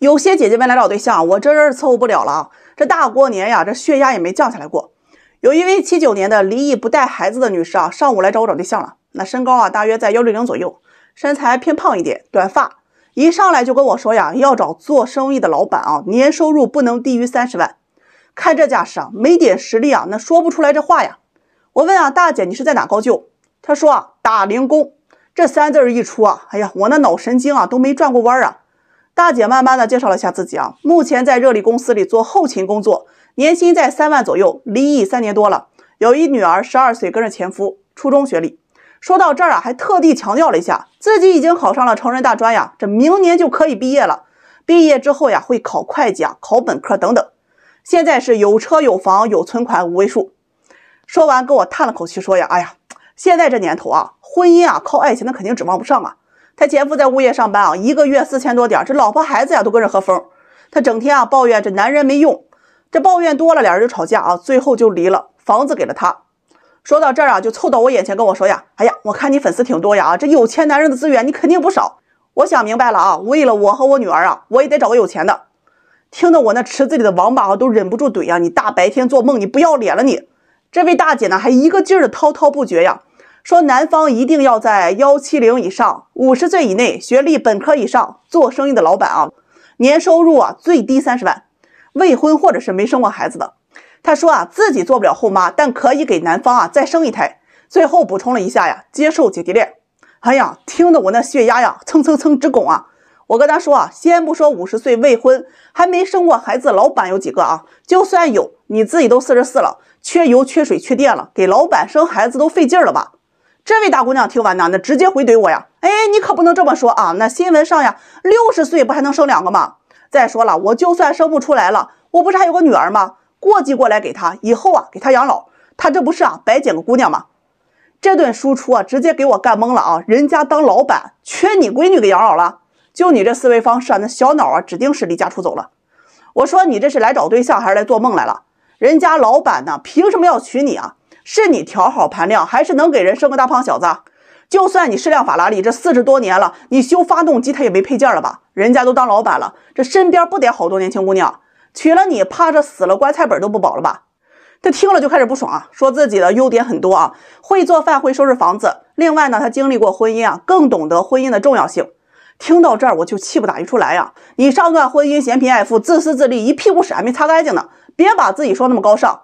有些姐姐们来找对象，我这是伺候不了了。这大过年呀，这血压也没降下来过。有一位七九年的离异不带孩子的女士啊，上午来找我找对象了。那身高啊，大约在幺六零左右，身材偏胖一点，短发。一上来就跟我说呀，要找做生意的老板啊，年收入不能低于三十万。看这架势啊，没点实力啊，那说不出来这话呀。我问啊，大姐你是在哪高就？她说啊，打零工。这三字儿一出啊，哎呀，我那脑神经啊都没转过弯啊。大姐慢慢的介绍了下自己啊，目前在热力公司里做后勤工作，年薪在三万左右，离异三年多了，有一女儿十二岁跟着前夫，初中学历。说到这儿啊，还特地强调了一下，自己已经考上了成人大专呀，这明年就可以毕业了。毕业之后呀，会考会计啊，考本科等等。现在是有车有房有存款五位数。说完，跟我叹了口气说呀，哎呀，现在这年头啊，婚姻啊靠爱情那肯定指望不上啊。他前夫在物业上班啊，一个月四千多点儿，这老婆孩子呀都跟着喝风。他整天啊抱怨这男人没用，这抱怨多了，俩人就吵架啊，最后就离了，房子给了他。说到这儿啊，就凑到我眼前跟我说呀：“哎呀，我看你粉丝挺多呀啊，这有钱男人的资源你肯定不少。我想明白了啊，为了我和我女儿啊，我也得找个有钱的。”听得我那池子里的王八啊都忍不住怼呀：“你大白天做梦，你不要脸了你！”这位大姐呢，还一个劲儿的滔滔不绝呀。说男方一定要在幺七零以上，五十岁以内，学历本科以上，做生意的老板啊，年收入啊最低三十万，未婚或者是没生过孩子的。他说啊自己做不了后妈，但可以给男方啊再生一胎。最后补充了一下呀，接受姐弟恋。哎呀，听得我那血压呀蹭蹭蹭直拱啊！我跟他说啊，先不说五十岁未婚还没生过孩子老板有几个啊，就算有，你自己都四十四了，缺油缺水缺电了，给老板生孩子都费劲了吧？这位大姑娘听完呢，那直接回怼我呀！哎，你可不能这么说啊！那新闻上呀，六十岁不还能生两个吗？再说了，我就算生不出来了，我不是还有个女儿吗？过继过来给她，以后啊，给她养老，她这不是啊，白捡个姑娘吗？这顿输出啊，直接给我干懵了啊！人家当老板缺你闺女给养老了？就你这思维方式啊，那小脑啊，指定是离家出走了。我说你这是来找对象还是来做梦来了？人家老板呢，凭什么要娶你啊？是你调好盘量，还是能给人生个大胖小子？就算你是辆法拉利，这四十多年了，你修发动机它也没配件了吧？人家都当老板了，这身边不得好多年轻姑娘？娶了你，怕这死了棺材本都不保了吧？他听了就开始不爽，啊，说自己的优点很多啊，会做饭，会收拾房子。另外呢，他经历过婚姻啊，更懂得婚姻的重要性。听到这儿我就气不打一处来呀！你上段婚姻嫌贫爱富，自私自利，一屁股屎还没擦干净呢，别把自己说那么高尚。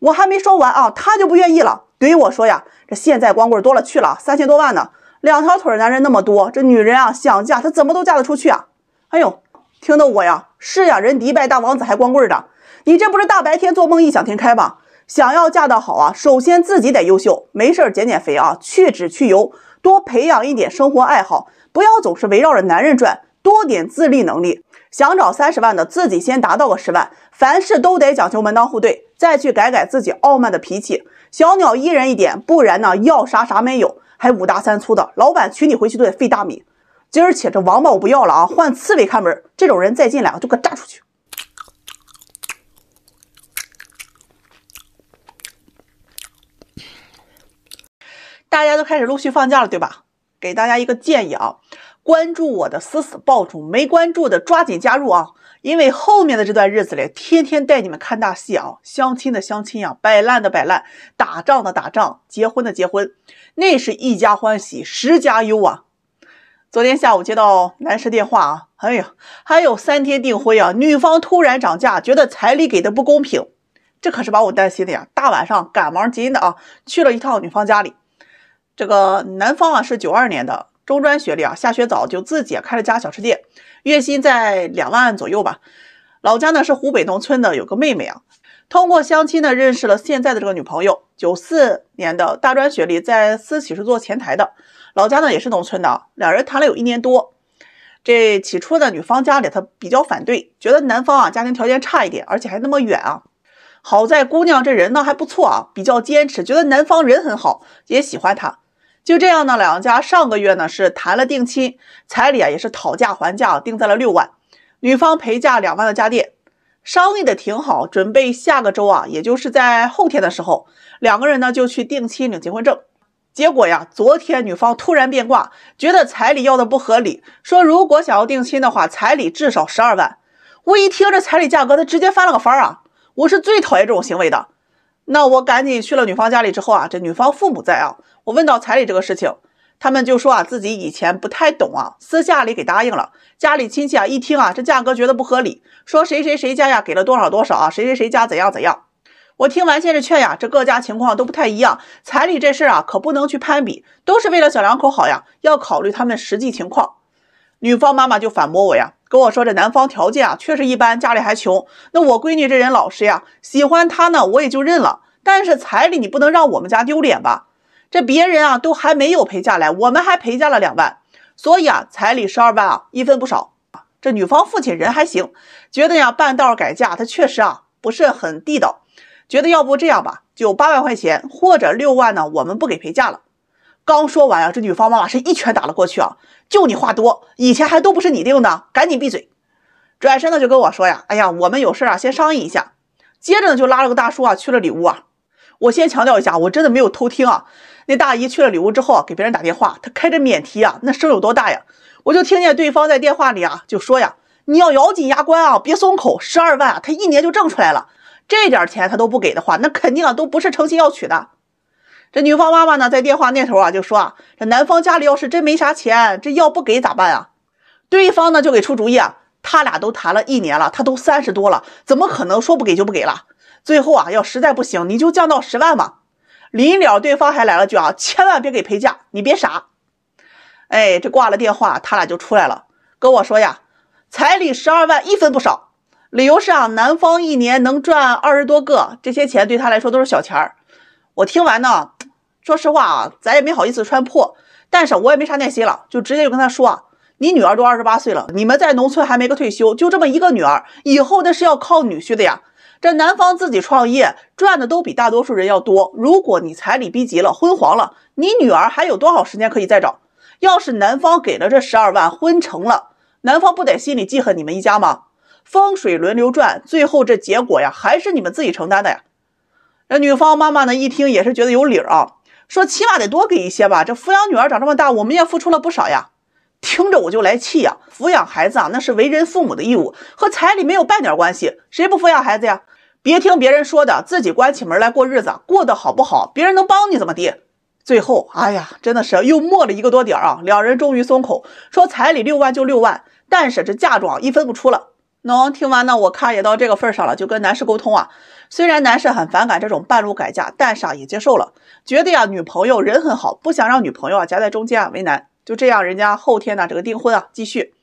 我还没说完啊，他就不愿意了，怼我说呀：“这现在光棍多了去了，三千多万呢，两条腿的男人那么多，这女人啊想嫁她怎么都嫁得出去啊！”哎呦，听得我呀，是呀，人迪拜大王子还光棍的，你这不是大白天做梦异想天开吧？想要嫁得好啊，首先自己得优秀，没事减减肥啊，去脂去油，多培养一点生活爱好，不要总是围绕着男人转，多点自立能力。想找三十万的，自己先达到个十万。凡事都得讲究门当户对，再去改改自己傲慢的脾气。小鸟依人一点，不然呢，要啥啥没有，还五大三粗的，老板娶你回去都得费大米。今儿起这王八我不要了啊，换刺猬看门。这种人再进来就给炸出去。大家都开始陆续放假了，对吧？给大家一个建议啊。关注我的死死抱住，没关注的抓紧加入啊！因为后面的这段日子里，天天带你们看大戏啊，相亲的相亲啊，摆烂的摆烂，打仗的打仗，结婚的结婚，那是一家欢喜十家忧啊！昨天下午接到男士电话啊，哎呀，还有三天订婚啊，女方突然涨价，觉得彩礼给的不公平，这可是把我担心的呀！大晚上赶忙急的啊，去了一趟女方家里，这个男方啊是九二年的。中专学历啊，下学早就自己开了家小吃店，月薪在两万左右吧。老家呢是湖北农村的，有个妹妹啊。通过相亲呢认识了现在的这个女朋友，九四年的大专学历，在私企是做前台的。老家呢也是农村的，两人谈了有一年多。这起初呢，女方家里她比较反对，觉得男方啊家庭条件差一点，而且还那么远啊。好在姑娘这人呢还不错啊，比较坚持，觉得男方人很好，也喜欢他。就这样呢，两家上个月呢是谈了定亲，彩礼啊也是讨价还价，定在了六万，女方陪嫁两万的家电，商议的挺好，准备下个周啊，也就是在后天的时候，两个人呢就去定亲领结婚证。结果呀，昨天女方突然变卦，觉得彩礼要的不合理，说如果想要定亲的话，彩礼至少十二万。我一听这彩礼价格，他直接翻了个番啊！我是最讨厌这种行为的。那我赶紧去了女方家里之后啊，这女方父母在啊，我问到彩礼这个事情，他们就说啊，自己以前不太懂啊，私下里给答应了。家里亲戚啊一听啊，这价格觉得不合理，说谁谁谁家呀给了多少多少啊，谁谁谁家怎样怎样。我听完先是劝呀，这各家情况都不太一样，彩礼这事啊可不能去攀比，都是为了小两口好呀，要考虑他们实际情况。女方妈妈就反驳我呀。跟我说这男方条件啊确实一般，家里还穷。那我闺女这人老实呀，喜欢他呢我也就认了。但是彩礼你不能让我们家丢脸吧？这别人啊都还没有陪嫁来，我们还陪嫁了两万，所以啊彩礼十二万啊一分不少。这女方父亲人还行，觉得呀半道改嫁他确实啊不是很地道，觉得要不这样吧，就八万块钱或者六万呢，我们不给陪嫁了。刚说完呀，这女方妈妈是一拳打了过去啊！就你话多，以前还都不是你定的，赶紧闭嘴！转身呢就跟我说呀，哎呀，我们有事啊，先商议一下。接着呢就拉了个大叔啊去了里屋啊。我先强调一下，我真的没有偷听啊。那大姨去了里屋之后啊，给别人打电话，她开着免提啊，那声有多大呀？我就听见对方在电话里啊就说呀，你要咬紧牙关啊，别松口，十二万啊，他一年就挣出来了，这点钱他都不给的话，那肯定啊都不是诚心要娶的。这女方妈妈呢，在电话那头啊，就说啊，这男方家里要是真没啥钱，这要不给咋办啊？对方呢就给出主意，啊，他俩都谈了一年了，他都三十多了，怎么可能说不给就不给了？最后啊，要实在不行，你就降到十万嘛。临了，对方还来了句啊，千万别给陪嫁，你别傻。哎，这挂了电话，他俩就出来了，跟我说呀，彩礼十二万，一分不少。理由是啊，男方一年能赚二十多个，这些钱对他来说都是小钱儿。我听完呢。说实话啊，咱也没好意思穿破，但是我也没啥耐心了，就直接就跟他说啊，你女儿都二十八岁了，你们在农村还没个退休，就这么一个女儿，以后那是要靠女婿的呀。这男方自己创业赚的都比大多数人要多，如果你彩礼逼急了，婚黄了，你女儿还有多少时间可以再找？要是男方给了这十二万，婚成了，男方不得心里记恨你们一家吗？风水轮流转，最后这结果呀，还是你们自己承担的呀。那女方妈妈呢一听也是觉得有理儿啊。说起码得多给一些吧，这抚养女儿长这么大，我们也付出了不少呀。听着我就来气呀，抚养孩子啊，那是为人父母的义务，和彩礼没有半点关系。谁不抚养孩子呀？别听别人说的，自己关起门来过日子，过得好不好，别人能帮你怎么地？最后，哎呀，真的是又磨了一个多点儿啊，两人终于松口，说彩礼六万就六万，但是这嫁妆一分不出了。能听完呢？我看也到这个份上了，就跟男士沟通啊。虽然男士很反感这种半路改嫁，但是啊也接受了，觉得啊女朋友人很好，不想让女朋友啊夹在中间啊为难。就这样，人家后天呢这个订婚啊继续。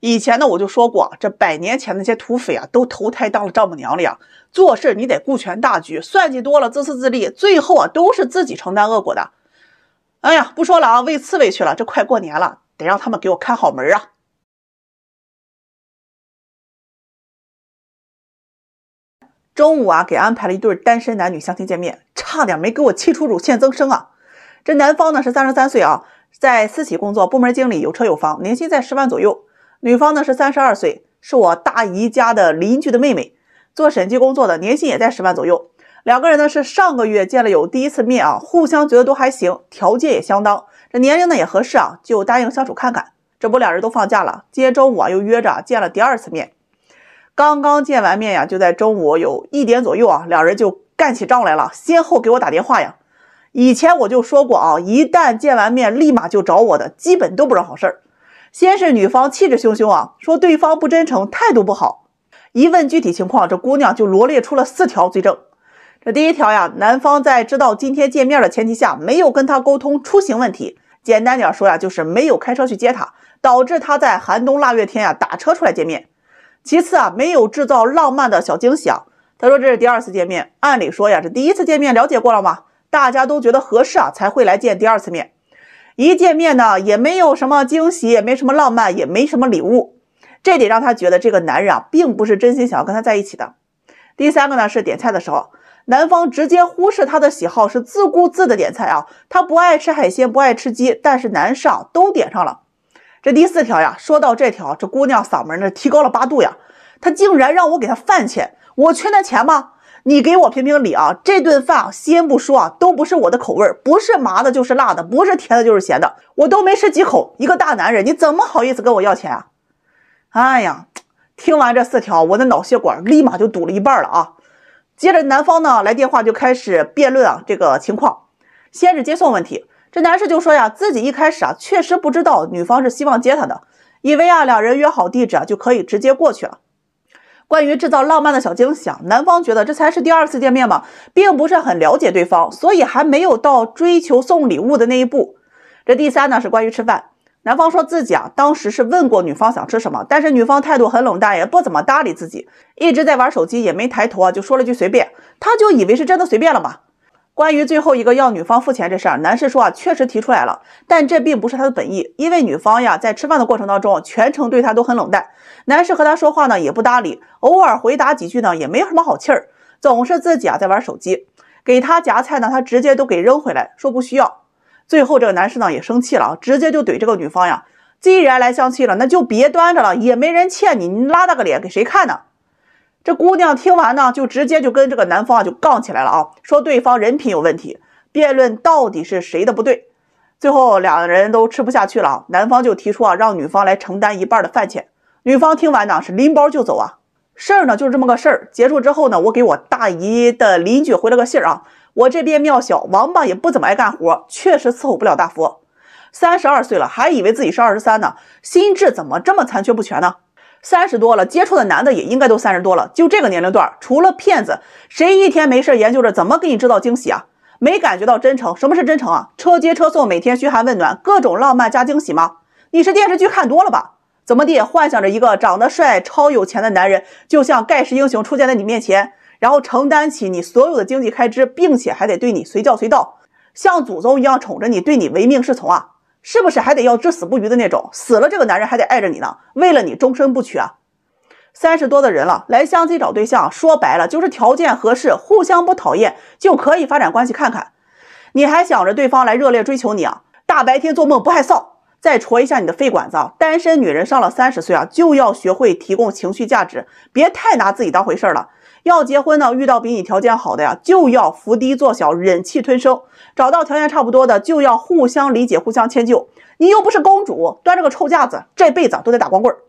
以前呢我就说过，这百年前那些土匪啊都投胎当了丈母娘了呀。做事你得顾全大局，算计多了自私自利，最后啊都是自己承担恶果的。哎呀，不说了啊，喂刺猬去了。这快过年了，得让他们给我看好门啊。中午啊，给安排了一对单身男女相亲见面，差点没给我气出乳腺增生啊！这男方呢是三十三岁啊，在私企工作，部门经理，有车有房，年薪在十万左右。女方呢是三十二岁，是我大姨家的邻居的妹妹，做审计工作的，年薪也在十万左右。两个人呢是上个月见了有第一次面啊，互相觉得都还行，条件也相当，这年龄呢也合适啊，就答应相处看看。这不俩人都放假了，今天中午啊又约着见了第二次面。刚刚见完面呀，就在中午有一点左右啊，两人就干起仗来了，先后给我打电话呀。以前我就说过啊，一旦见完面立马就找我的，基本都不是好事儿。先是女方气质汹汹啊，说对方不真诚，态度不好。一问具体情况，这姑娘就罗列出了四条罪证。这第一条呀，男方在知道今天见面的前提下，没有跟她沟通出行问题，简单点说呀，就是没有开车去接她，导致她在寒冬腊月天呀打车出来见面。其次啊，没有制造浪漫的小惊喜。啊。他说这是第二次见面，按理说呀，这第一次见面了解过了吗？大家都觉得合适啊，才会来见第二次面。一见面呢，也没有什么惊喜，也没什么浪漫，也没什么礼物，这得让他觉得这个男人啊，并不是真心想要跟他在一起的。第三个呢，是点菜的时候，男方直接忽视他的喜好，是自顾自的点菜啊。他不爱吃海鲜，不爱吃鸡，但是士上都点上了。这第四条呀，说到这条，这姑娘嗓门呢提高了八度呀，她竟然让我给她饭钱，我缺那钱吗？你给我评评理啊！这顿饭先不说啊，都不是我的口味儿，不是麻的，就是辣的，不是甜的，就是咸的，我都没吃几口，一个大男人你怎么好意思跟我要钱？啊？哎呀，听完这四条，我的脑血管立马就堵了一半了啊！接着男方呢来电话就开始辩论啊这个情况，先是接送问题。这男士就说呀，自己一开始啊确实不知道女方是希望接他的，以为啊两人约好地址啊就可以直接过去了。关于制造浪漫的小惊喜，啊，男方觉得这才是第二次见面嘛，并不是很了解对方，所以还没有到追求送礼物的那一步。这第三呢是关于吃饭，男方说自己啊当时是问过女方想吃什么，但是女方态度很冷淡，也不怎么搭理自己，一直在玩手机，也没抬头啊，就说了句随便，他就以为是真的随便了嘛。关于最后一个要女方付钱这事儿，男士说啊，确实提出来了，但这并不是他的本意，因为女方呀，在吃饭的过程当中，全程对他都很冷淡，男士和他说话呢，也不搭理，偶尔回答几句呢，也没什么好气儿，总是自己啊在玩手机，给他夹菜呢，他直接都给扔回来说不需要。最后这个男士呢也生气了，直接就怼这个女方呀，既然来相亲了，那就别端着了，也没人欠你，你拉大个脸给谁看呢？这姑娘听完呢，就直接就跟这个男方啊就杠起来了啊，说对方人品有问题，辩论到底是谁的不对。最后两人都吃不下去了啊，男方就提出啊，让女方来承担一半的饭钱。女方听完呢，是拎包就走啊。事儿呢就是这么个事儿，结束之后呢，我给我大姨的邻居回了个信儿啊，我这边庙小，王八也不怎么爱干活，确实伺候不了大佛。三十二岁了，还以为自己是二十三呢，心智怎么这么残缺不全呢？三十多了，接触的男的也应该都三十多了。就这个年龄段，除了骗子，谁一天没事研究着怎么给你制造惊喜啊？没感觉到真诚？什么是真诚啊？车接车送，每天嘘寒问暖，各种浪漫加惊喜吗？你是电视剧看多了吧？怎么地，幻想着一个长得帅、超有钱的男人，就像盖世英雄出现在你面前，然后承担起你所有的经济开支，并且还得对你随叫随到，像祖宗一样宠着你，对你唯命是从啊？是不是还得要至死不渝的那种？死了这个男人还得爱着你呢，为了你终身不娶啊！三十多的人了，来相亲找对象，说白了就是条件合适、互相不讨厌就可以发展关系看看。你还想着对方来热烈追求你啊？大白天做梦不害臊，再戳一下你的肺管子！单身女人上了三十岁啊，就要学会提供情绪价值，别太拿自己当回事了。要结婚呢，遇到比你条件好的呀，就要伏低做小，忍气吞声；找到条件差不多的，就要互相理解，互相迁就。你又不是公主，端着个臭架子，这辈子都得打光棍儿。